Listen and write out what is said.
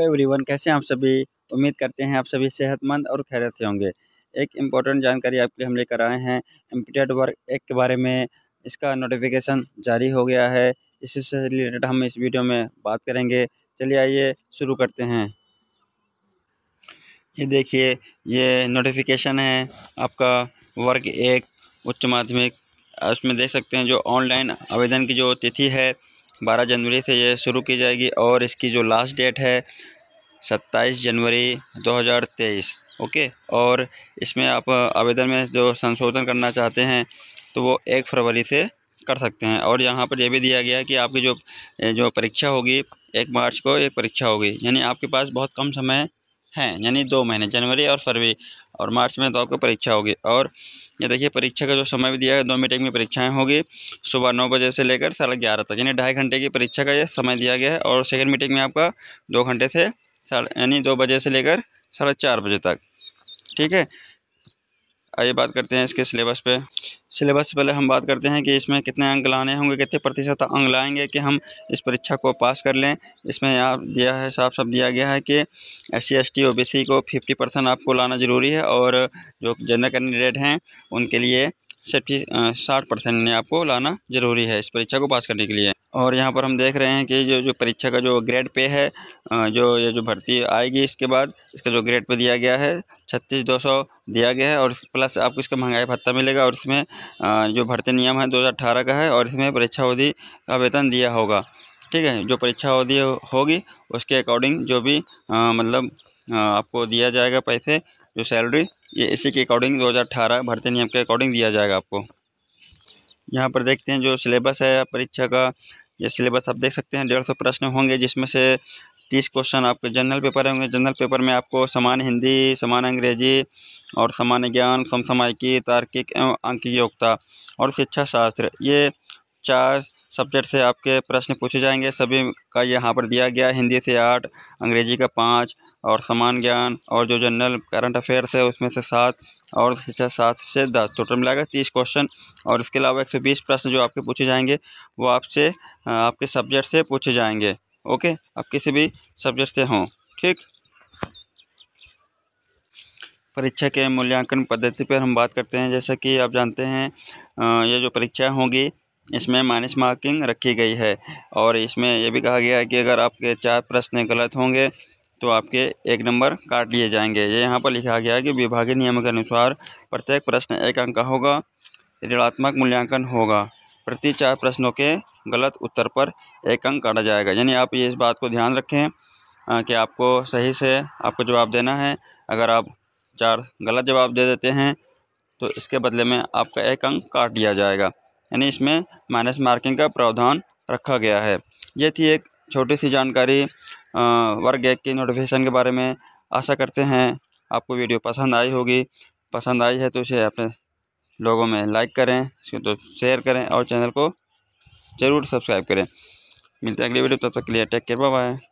everyone कैसे आप सभी उम्मीद करते हैं आप सभी सेहतमंद और खैरत से होंगे एक इम्पोर्टेंट जानकारी आपके लिए हम लेकर आए हैं एम्पटेड वर्क एक्ट के बारे में इसका नोटिफिकेशन जारी हो गया है इसी से रिलेटेड हम इस वीडियो में बात करेंगे चलिए आइए शुरू करते हैं ये देखिए ये नोटिफिकेशन है आपका वर्क एक उच्च माध्यमिक उसमें देख सकते हैं जो ऑनलाइन आवेदन की जो तिथि है बारह जनवरी से यह शुरू की जाएगी और इसकी जो लास्ट डेट है सत्ताईस जनवरी दो हज़ार तेईस ओके और इसमें आप आवेदन में जो संशोधन करना चाहते हैं तो वो एक फरवरी से कर सकते हैं और यहाँ पर यह भी दिया गया है कि आपकी जो जो परीक्षा होगी एक मार्च को एक परीक्षा होगी यानी आपके पास बहुत कम समय हैं यानी दो महीने जनवरी और फरवरी और मार्च में तो आपको परीक्षा होगी और ये देखिए परीक्षा का जो समय भी दिया है दो मीटिंग में परीक्षाएं होगी सुबह नौ बजे से लेकर साढ़े ग्यारह तक यानी ढाई घंटे की परीक्षा का ये समय दिया गया है और सेकेंड मीटिंग में आपका दो घंटे से साढ़े यानी दो बजे से लेकर साढ़े चार बजे तक ठीक है आइए बात करते हैं इसके सिलेबस पर सिलेबस से पहले हम बात करते हैं कि इसमें कितने अंक लाने होंगे कितने प्रतिशत अंक लाएंगे कि हम इस परीक्षा को पास कर लें इसमें आप दिया है साफ साफ दिया गया है कि S C S T O B C को फिफ्टी परसेंट आपको लाना ज़रूरी है और जो जनरल कैंडिडेट हैं उनके लिए सेफ्टी साठ परसेंट ने आपको लाना ज़रूरी है इस परीक्षा को पास करने के लिए और यहाँ पर हम देख रहे हैं कि जो जो परीक्षा का जो ग्रेड पे है जो ये जो भर्ती आएगी इसके बाद इसका जो ग्रेड पे दिया गया है छत्तीस दो सौ दिया गया है और प्लस आपको इसका महंगाई भत्ता मिलेगा और इसमें जो भर्ती नियम है दो हज़ार अठारह का है और इसमें परीक्षा अवधि का वेतन दिया होगा ठीक है जो परीक्षा अवधि होगी उसके अकॉर्डिंग जो भी आ, मतलब आ, आपको दिया जाएगा पैसे जो सैलरी ये इसी के अकॉर्डिंग दो भर्ती नियम के अकॉर्डिंग दिया जाएगा आपको यहाँ पर देखते हैं जो सिलेबस है परीक्षा का ये सिलेबस आप देख सकते हैं डेढ़ सौ प्रश्न होंगे जिसमें से तीस क्वेश्चन आपके जनरल पेपर होंगे जनरल पेपर में आपको समान हिंदी समान अंग्रेजी और समान ज्ञान समसामयिकी तार्किक एवं अंक योग्यता और शिक्षा शास्त्र ये चार सब्जेक्ट से आपके प्रश्न पूछे जाएंगे सभी का यहाँ पर दिया गया हिंदी से आठ अंग्रेजी का पाँच और समान ज्ञान और जो जनरल करंट अफेयर्स है उसमें से सात और शिक्षा सात से दस टोटल मिलाकर तीस क्वेश्चन और इसके अलावा एक सौ बीस प्रश्न जो आपके पूछे जाएंगे वो आपसे आपके सब्जेक्ट से पूछे जाएंगे ओके आप किसी भी सब्जेक्ट से हों ठीक परीक्षा के मूल्यांकन पद्धति पर हम बात करते हैं जैसा कि आप जानते हैं ये जो परीक्षाएँ होंगी इसमें माइनस मार्किंग रखी गई है और इसमें यह भी कहा गया है कि अगर आपके चार प्रश्न गलत होंगे तो आपके एक नंबर काट लिए जाएंगे ये यहाँ पर लिखा गया है कि विभागीय नियम के अनुसार प्रत्येक प्रश्न एक अंक का होगा ऋणात्मक मूल्यांकन होगा प्रति चार प्रश्नों के गलत उत्तर पर एक अंक काटा जाएगा यानी आप ये इस बात को ध्यान रखें कि आपको सही से आपको जवाब देना है अगर आप चार गलत जवाब दे देते हैं तो इसके बदले में आपका एक अंक काट दिया जाएगा यानी इसमें माइनस मार्किंग का प्रावधान रखा गया है ये थी एक छोटी सी जानकारी वर्ग एक की नोटिफिकेशन के बारे में आशा करते हैं आपको वीडियो पसंद आई होगी पसंद आई है तो इसे अपने लोगों में लाइक करें इसको तो शेयर करें और चैनल को ज़रूर सब्सक्राइब करें मिलते हैं अगली वीडियो तब तक के लिए टेक केयर बाय